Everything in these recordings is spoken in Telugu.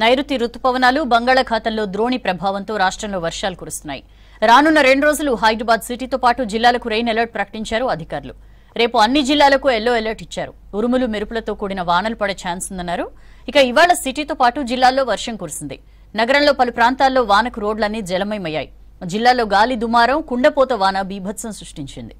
నైరుతి రుతుపవనాలు బంగాళాఖాతంలో ద్రోణి ప్రభావంతో రాష్ట్రంలో వర్షాలు కురుస్తున్నాయి రానున్న రెండు రోజులు హైదరాబాద్ సిటీతో పాటు జిల్లాలకు రెయిన్ అలర్ట్ ప్రకటించారు అధికారులు రేపు అన్ని జిల్లాలకు ఎల్లో అలర్ట్ ఇచ్చారు ఉరుములు మెరుపులతో కూడిన వానలు పడే ఛాన్స్ ఉందన్నారు ఇక ఇవాళ సిటీతో పాటు జిల్లాల్లో వర్షం కురిసింది నగరంలో పలు ప్రాంతాల్లో వానకు రోడ్లన్నీ జలమయమయ్యాయి జిల్లాలో గాలి దుమారం కుండపోత వాన బీభత్సం సృష్టించింది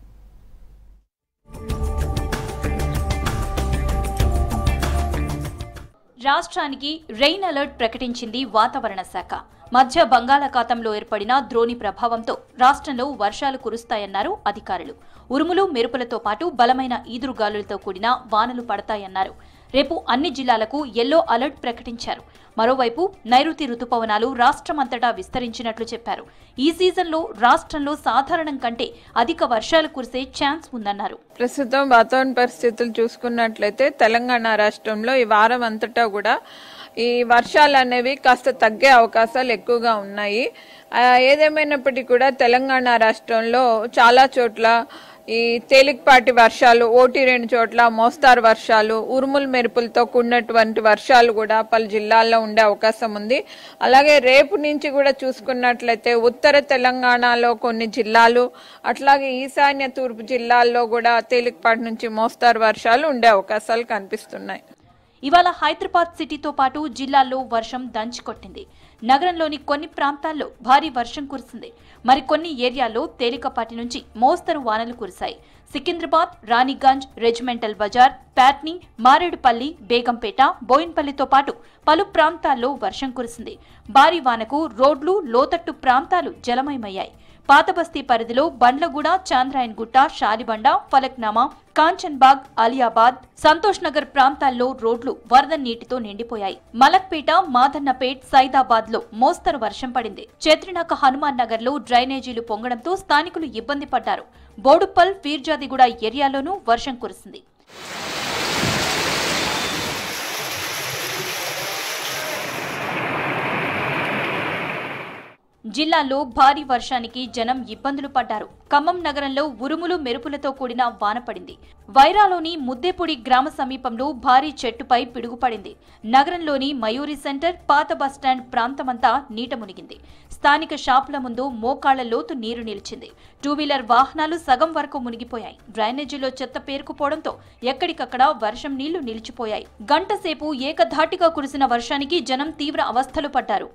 రాష్ట్రానికి రెయిన్ అలర్ట్ ప్రకటించింది వాతావరణ శాఖ మధ్య బంగాళాఖాతంలో ఏర్పడిన ద్రోణి ప్రభావంతో రాష్ట్రంలో వర్షాలు కురుస్తాయన్నారు అధికారులు ఉరుములు మెరుపులతో పాటు బలమైన ఈదురుగాలులతో కూడిన వానలు పడతాయన్నారు రేపు అన్ని జిల్లాలకు ఎల్లో అలర్ట్ ప్రకటించారు మరోవైపు నైరుతి రుతుపవనాలు రాష్ట్రమంతటా విస్తరించినట్లు చెప్పారు ఈ సీజన్లో రాష్ట్రంలో సాధారణం కంటే అధిక వర్షాలు కురిసే ఛాన్స్ ఉందన్నారు ప్రస్తుతం వాతావరణ పరిస్థితులు చూసుకున్నట్లయితే తెలంగాణ రాష్ట్రంలో ఈ వారం అంతటా కూడా ఈ వర్షాలు అనేవి కాస్త తగ్గే అవకాశాలు ఎక్కువగా ఉన్నాయి ఏదేమైనప్పటికీ కూడా తెలంగాణ రాష్ట్రంలో చాలా చోట్ల ఈ తేలికపాటి వర్షాలు ఓటి రెండు చోట్ల మోస్తారు వర్షాలు ఉరుములు మెరుపులతో కూడినటువంటి వర్షాలు కూడా పలు జిల్లాల్లో ఉండే అవకాశం ఉంది అలాగే రేపు నుంచి కూడా చూసుకున్నట్లయితే ఉత్తర తెలంగాణలో కొన్ని జిల్లాలు అట్లాగే ఈశాన్య తూర్పు జిల్లాల్లో కూడా తేలికపాటి నుంచి మోస్తారు వర్షాలు ఉండే అవకాశాలు కనిపిస్తున్నాయి ఇవాళ హైదరాబాద్ సిటీతో పాటు జిల్లాల్లో వర్షం దంచికొట్టింది నగరంలోని కొన్ని ప్రాంతాల్లో భారీ వర్షం కురిసింది మరికొన్ని ఏరియాల్లో తేలికపాటి నుంచి మోస్తరు వానలు కురిశాయి సికింద్రాబాద్ రాణిగంజ్ రెజిమెంటల్ బజార్ ప్యాట్ని మారేడుపల్లి బేగంపేట బోయిన్పల్లితో పాటు పలు ప్రాంతాల్లో వర్షం కురిసింది భారీ వానకు రోడ్లు లోతట్టు ప్రాంతాలు జలమయమయ్యాయి పాతబస్తీ పరిధిలో బండ్లగూడ చాంద్రాయన్ గుట్ట షాలిబండ ఫలక్నామా కాంచన్బాగ్ అలియాబాద్ సంతోష్ నగర్ ప్రాంతాల్లో రోడ్లు వరద నీటితో నిండిపోయాయి మలక్పేట మాధన్నపేట్ సైదాబాద్ లో మోస్తరు వర్షం పడింది చెత్రినాక హనుమాన్ నగర్ లో డ్రైనేజీలు పొంగడంతో స్థానికులు ఇబ్బంది పడ్డారు బోడుప్పల్ వీర్జాదిగూడ ఏరియాలోనూ వర్షం కురిసింది జిల్లాలో భారీ వర్షానికి జనం ఇబ్బందులు పడ్డారు ఖమ్మం నగరంలో ఉరుములు మెరుపులతో కూడిన వాన పడింది వైరాలోని ముద్దేపూడి గ్రామ సమీపంలో భారీ చెట్టుపై పిడుగుపడింది నగరంలోని మయూరి సెంటర్ పాత బస్టాండ్ ప్రాంతమంతా నీట మునిగింది స్థానిక షాపుల ముందు మోకాళ్ల లోతు నీరు నిలిచింది టూ వీలర్ వాహనాలు సగం వరకు మునిగిపోయాయి డ్రైనేజీలో చెత్త పేరుకుపోవడంతో ఎక్కడికక్కడ వర్షం నీళ్లు నిలిచిపోయాయి గంటసేపు ఏకధాటిగా కురిసిన వర్షానికి జనం తీవ్ర అవస్థలు పడ్డారు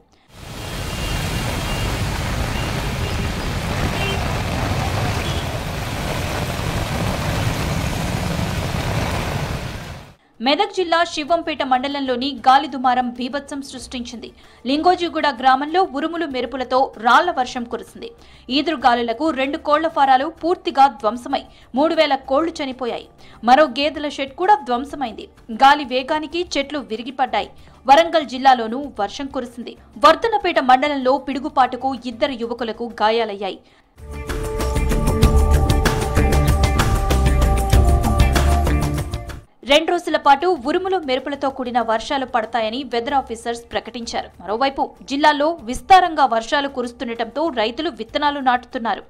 మెదక్ జిల్లా శివంపేట మండలంలోని గాలి దుమారం బీభత్సం సృష్టించింది లింగోజిగూడ గ్రామంలో ఉరుములు మెరుపులతో రాళ్ల వర్షం కురిసింది ఈదురుగాలులకు రెండు కోళ్ల ఫారాలు పూర్తిగా ధ్వంసమై మూడు వేల కోళ్లు చనిపోయాయి మరో గేదెల షెడ్ కూడా ధ్వంసమైంది గాలి వేగానికి చెట్లు విరిగిపడ్డాయి వరంగల్ జిల్లాలోనూ వర్షం కురిసింది వర్ధనపేట మండలంలో పిడుగుపాటుకు ఇద్దరు యువకులకు గాయాలయ్యాయి రెండు రోజుల పాటు ఉరుములు మెరుపులతో కూడిన వర్షాలు పడతాయని వెదర్ ఆఫీసర్స్ ప్రకటించారు మరోవైపు జిల్లాలో విస్తారంగా వర్షాలు కురుస్తుండటంతో రైతులు విత్తనాలు నాటుతున్నారు